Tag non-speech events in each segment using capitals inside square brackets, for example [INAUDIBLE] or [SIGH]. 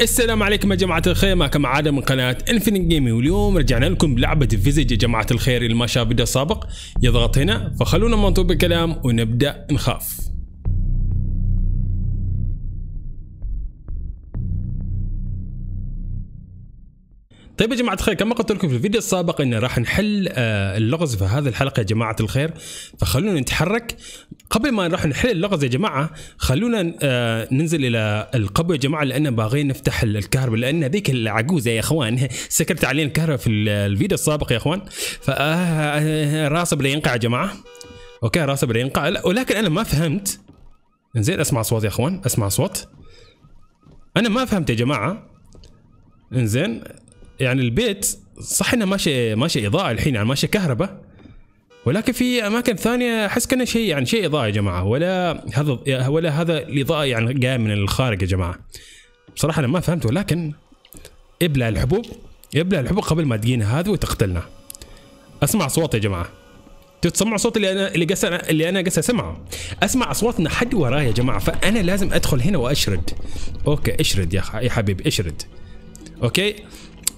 السلام عليكم يا جماعة الخير معكم عادة من قناة انفينيت جيمي واليوم رجعنا لكم بلعبة فيزج يا جماعة الخير اللي ما شاف فيديو سابق يضغط هنا فخلونا ما نطول بالكلام ونبدأ نخاف طيب يا جماعه الخير كما قلت لكم في الفيديو السابق ان راح نحل آه، اللغز في هذه الحلقه يا جماعه الخير فخلونا نتحرك قبل ما راح نحل اللغز يا جماعه خلونا آه، ننزل الى القبو يا جماعه لان باغيين نفتح الكهرباء لان ذيك العجوزه يا اخوان [LAUGHS] سكرت علينا الكهرباء في الفيديو السابق يا اخوان فراسه آه، بلا ينقع يا جماعه اوكي راسه بلا ينقع ولكن انا ما فهمت انزين اسمع صوت يا اخوان اسمع صوت انا ما فهمت يا جماعه انزين يعني البيت صح انه ماشي ماشي اضاءه الحين يعني ماشي كهرباء ولكن في اماكن ثانيه احس كانه شيء يعني شيء اضاءه يا جماعه ولا هذا ولا هذا الاضاءه يعني جايه من الخارج يا جماعه بصراحه انا ما فهمت ولكن ابلع الحبوب ابلع الحبوب قبل ما تجينا هذا وتقتلنا اسمع صوت يا جماعه تسمعوا صوت اللي انا اللي قس اللي انا قس اسمعه اسمع اصوات ان حد وراي يا جماعه فانا لازم ادخل هنا واشرد اوكي اشرد يا, يا حبيبي اشرد اوكي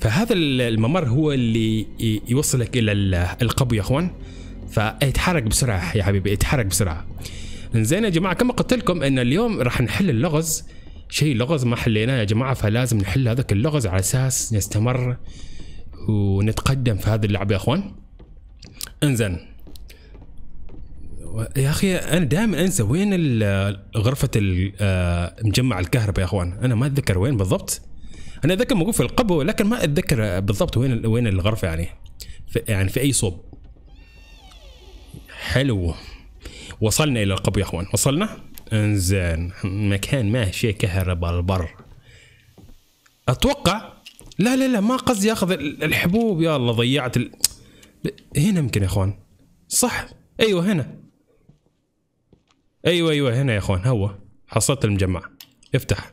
فهذا الممر هو اللي يوصلك الى القبو يا اخوان فاتحرك بسرعه يا حبيبي اتحرك بسرعه زين يا جماعه كما قلت لكم ان اليوم راح نحل اللغز شيء لغز ما حليناه يا جماعه فلازم نحل هذاك اللغز على اساس نستمر ونتقدم في هذه اللعبه يا اخوان انزين يا اخي انا دائما انسى وين غرفه آه، مجمع الكهرباء يا اخوان انا ما اتذكر وين بالضبط انا اتذكر موجود في القبو لكن ما اتذكر بالضبط وين وين الغرفه يعني في يعني في اي صوب حلو وصلنا الى القبو يا اخوان وصلنا انزين مكان ماشي كهرباء البر اتوقع لا لا لا ما قصدي اخذ الحبوب يا الله ضيعت ال... هنا يمكن يا اخوان صح ايوه هنا ايوه ايوه هنا يا اخوان هو حصلت المجمع افتح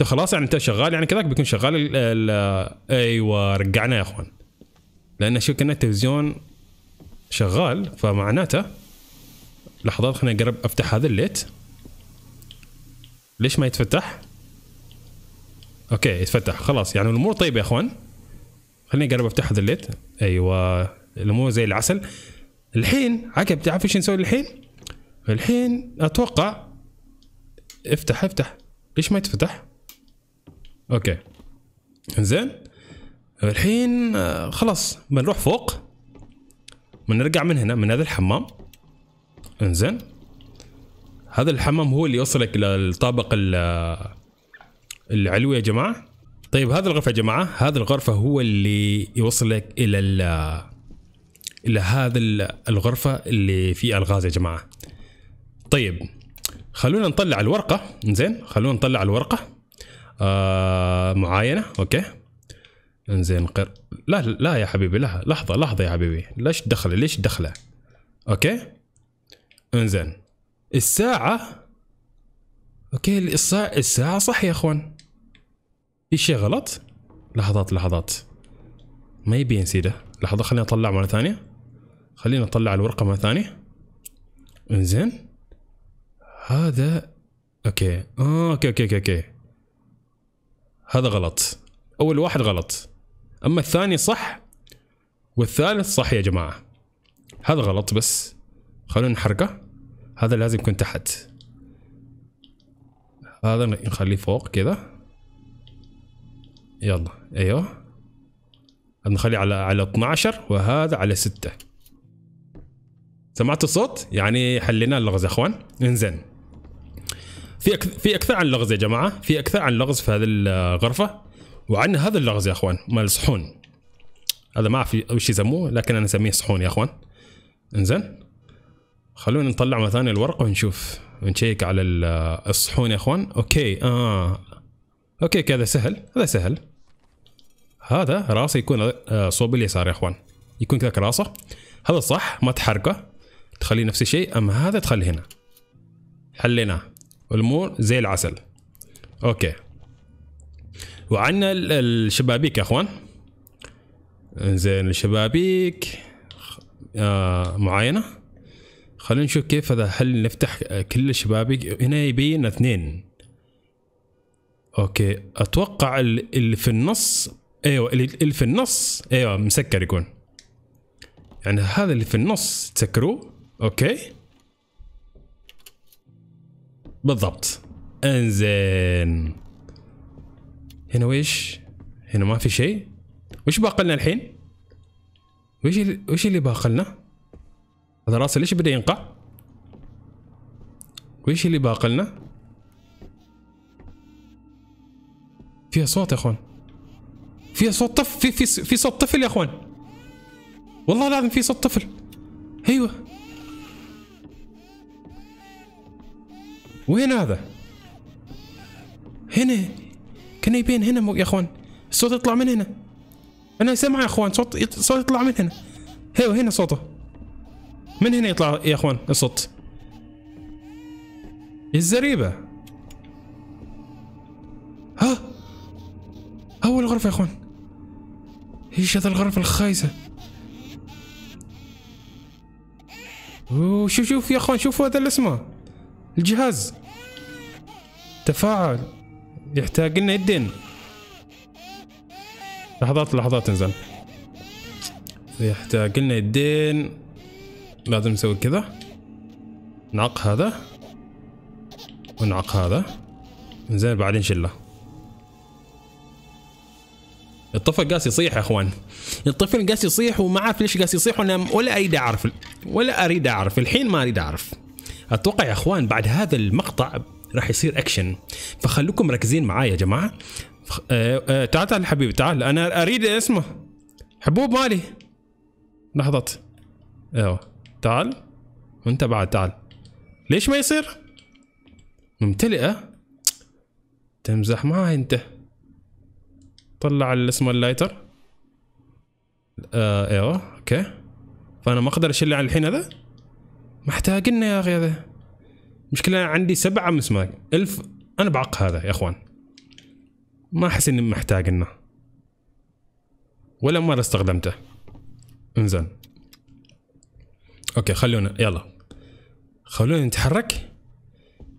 انت خلاص يعني انت شغال يعني كذاك بيكون شغال ال ال ايوه رجعنا يا اخوان لان شو كنا التلفزيون شغال فمعناته لحظات خليني اقرب افتح هذا الليت ليش ما يتفتح؟ اوكي يتفتح خلاص يعني الامور طيبه يا اخوان خليني اقرب افتح هذا الليت ايوه الامور زي العسل الحين عقب تعرف ايش نسوي الحين؟ الحين اتوقع افتح افتح ليش ما يتفتح؟ اوكي انزين الحين آه، خلاص بنروح فوق بنرجع من هنا من هذا الحمام انزين هذا الحمام هو اللي يوصلك للطابق آه، العلوي يا جماعه طيب هذا الغرفه يا جماعه هذا الغرفه هو اللي يوصلك الى آه، الى هذا الغرفه اللي فيها الغاز يا جماعه طيب خلونا نطلع الورقه انزين خلونا نطلع الورقه آه، معاينه اوكي انزين قر... لا لا يا حبيبي لا لحظه لحظه يا حبيبي ليش دخله ليش دخله اوكي انزين الساعه اوكي الساعه الساعه صح يا اخوان في شيء غلط لحظات لحظات ما يبين سيده لحظه خليني اطلع مره ثانيه خليني اطلع الورقه مره ثانيه انزين هذا اوكي اه اوكي اوكي اوكي اوكي هذا غلط اول واحد غلط اما الثاني صح والثالث صح يا جماعه هذا غلط بس خلونا نحرقه هذا لازم يكون تحت هذا نخليه فوق كذا يلا ايوه نخليه على على 12 وهذا على 6 سمعتوا الصوت؟ يعني حلينا اللغز يا اخوان انزين في أكث... في اكثر عن لغز يا جماعه في اكثر عن لغز في هذه الغرفه وعن هذا اللغز يا اخوان مال الصحون هذا ما اعرف وش يسموه لكن انا اسميه صحون يا اخوان انزين خلونا نطلع مره ثانيه الورقه ونشوف ونشيك على الصحون يا اخوان اوكي اه اوكي كذا سهل هذا سهل هذا راسه يكون آه، صوب اليسار يا اخوان يكون كذا راسه هذا صح ما تحركه تخليه نفس الشيء اما هذا تخليه هنا حليناه الامور زي العسل اوكي وعندنا الشبابيك يا اخوان زين الشبابيك آه معاينه خلينا نشوف كيف هذا هل نفتح كل الشبابيك هنا يبين اثنين اوكي اتوقع اللي في النص ايوه اللي في النص ايوه مسكر يكون يعني هذا اللي في النص تسكروه اوكي بالضبط انزين هنا ويش هنا ما في شيء وش باقلنا الحين وش اللي وش اللي باقلنا هذا راسه ليش بدا ينقع وش اللي باقلنا فيها صوت يا اخوان فيها صوت طفل في في صوت طفل يا اخوان والله لازم في صوت طفل ايوه وين هذا؟ هنا كان يبين هنا يا اخوان الصوت يطلع من هنا انا سمع يا اخوان صوت صوت يطلع من هنا هو هنا صوته من هنا يطلع يا اخوان الصوت الزريبه ها اول غرفه يا اخوان ايش هذا الغرفه الخايسه شوف شوف يا اخوان شوفوا هذا اللي اسمه الجهاز تفاعل يحتاج لنا يدين لحظات لحظات انزين يحتاج لنا يدين لازم نسوي كذا نعق هذا ونعق هذا زين بعدين شله الطفل قاس يصيح يا اخوان الطفل قاس يصيح وما اعرف ليش قاس يصيح وانا ولا اريد اعرف ولا اريد اعرف الحين ما اريد اعرف اتوقع يا اخوان بعد هذا المقطع راح يصير اكشن فخلوكم مركزين معايا يا جماعه آه آه تعال تعال حبيبي تعال انا اريد اسمه حبوب مالي لحظة ايوه تعال وانت بعد تعال ليش ما يصير؟ ممتلئة تمزح معي انت طلع الاسم اللايتر آه، ايوه اوكي فانا ما اقدر اشيل على الحين هذا محتاج لنا يا اخي هذا مشكلة عندي سبعة مسماك ألف أنا بعق هذا يا أخوان ما أحس إني محتاج إنه ولا مرة استخدمته انزين أوكي خلونا يلا خلونا نتحرك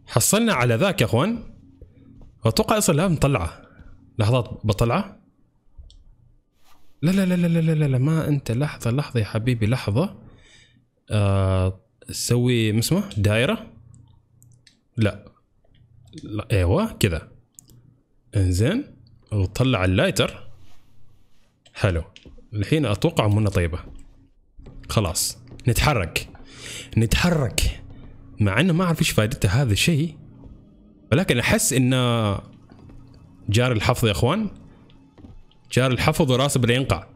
حصلنا على ذاك يا أخوان أتوقع أصلا لازم نطلعه لحظات بطلعه لا لا لا لا لا لا لا ما أنت لحظة لحظة يا حبيبي لحظة أه سوي مسمه اسمه دائرة لا, لا ايوه كذا انزين وطلع اللايتر حلو الحين اتوقع منى طيبه خلاص نتحرك نتحرك مع انه ما اعرف ايش فائدته هذا الشيء ولكن احس انه جار الحفظ يا اخوان جار الحفظ وراسه بلا ينقع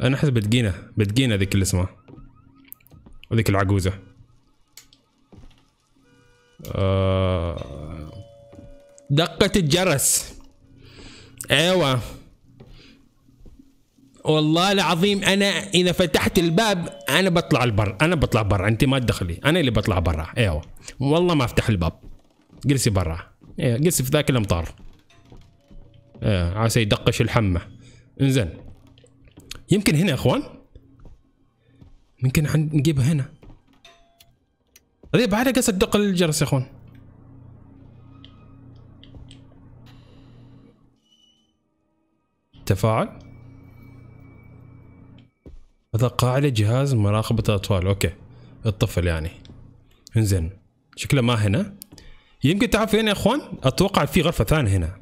انا احس بتقينا بتقينا ذيك اللي اسمها وذيك العجوزة آه دقة الجرس ايوه والله العظيم انا اذا فتحت الباب انا بطلع البر انا بطلع برا انت ما تدخلي انا اللي بطلع برا ايوه والله ما افتح الباب جلسي برا ايوه جلسي في ذاك الامطار ايوه عسى يدقش الحمه انزين يمكن هنا يا اخوان ممكن نجيبها هنا هذه بعدها قصد دق الجرس يا اخوان تفاعل هذا قاعدة جهاز مراقبة الأطفال أوكي الطفل يعني انزين شكله ما هنا يمكن تعرف هنا يا اخوان اتوقع في غرفه ثانيه هنا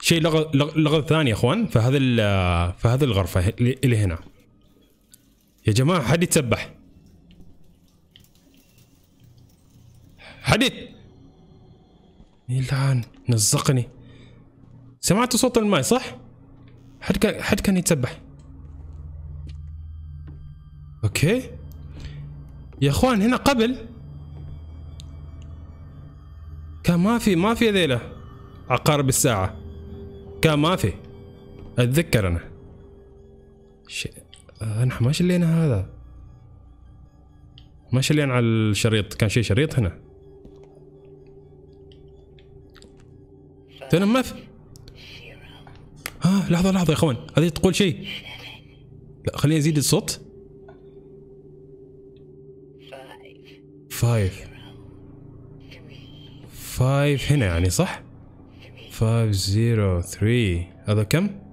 شيء لغة لغة ثاني يا اخوان فهذا فهذه الغرفه اللي هنا يا جماعة حد يتسبح حد يلعن إيه نزقني سمعت صوت الماء صح؟ حد كان حد كان يتسبح اوكي يا اخوان هنا قبل كان ما في ما في ذيله عقارب الساعة كان ما في اتذكر انا شيء آه، نحن ما شلينا هذا ما شلينا على الشريط كان شي شريط هنا تنمث ها آه لحظه لحظه يا اخوان هذه تقول شيء لا خليني ازيد الصوت فايف فايف هنا يعني صح 503 هذا كم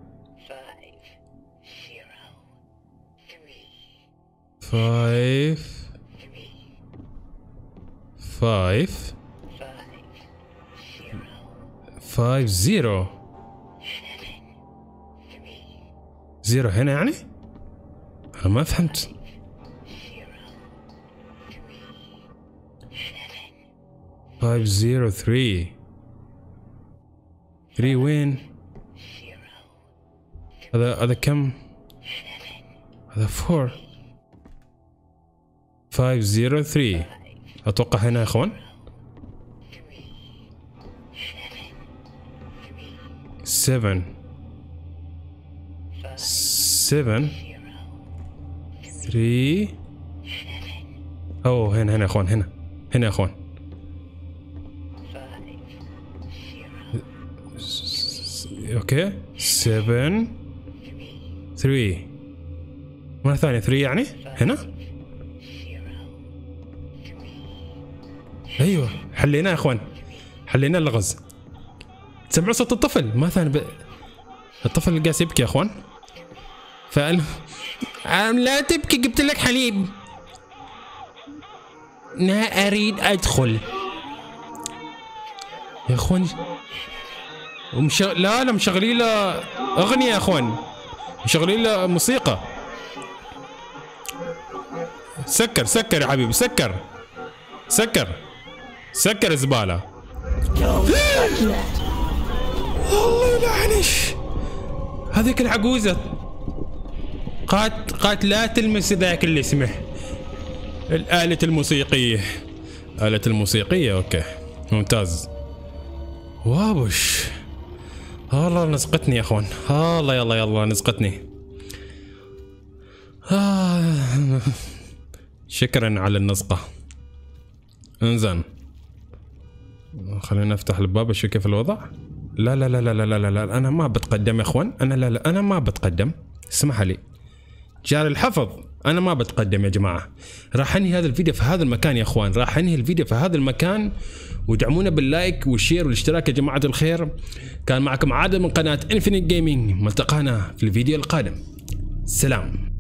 فايف فايف فايف زيرو زيرو هنا يعني؟ أنا ما فهمت فايف زيرو ثري ثري وين؟ هذا هذا كم؟ هذا فور 503 اتوقع هنا يا اخوان 7 7 3 اوه هنا هنا يا اخوان هنا هنا يا اخوان 5, اوكي 7 3 مرة ثانية 3 يعني؟ هنا؟ ايوه حلينا يا اخوان حلينا اللغز سمعوا صوت الطفل مثلا ب... الطفل قاعد يبكي يا اخوان فقال لا تبكي جبت لك حليب لا اريد ادخل يا اخوان ومش... لا لا مشغلين له اغنيه يا اخوان مشغلين له موسيقى سكر سكر يا حبيبي سكر سكر سكر الزبالة الله يلعنش هذيك العجوزه قالت قالت لا تلمس ذاك اللي اسمه الآلة الموسيقية آلة الموسيقية اوكي ممتاز وابش الله نزقتني يا اخوان الله يلا يلا نزقتني آه. شكرا على النزقة انزين خلينا نفتح الباب اشوف كيف الوضع لا لا لا لا لا لا لا انا ما بتقدم يا اخوان انا لا لا انا ما بتقدم اسمح لي جار الحفظ انا ما بتقدم يا جماعه راح انهي هذا الفيديو في هذا المكان يا اخوان راح انهي الفيديو في هذا المكان ودعمونا باللايك والشير والاشتراك يا جماعه الخير كان معكم عادل من قناه انفينيت جيمنج ملتقانا في الفيديو القادم سلام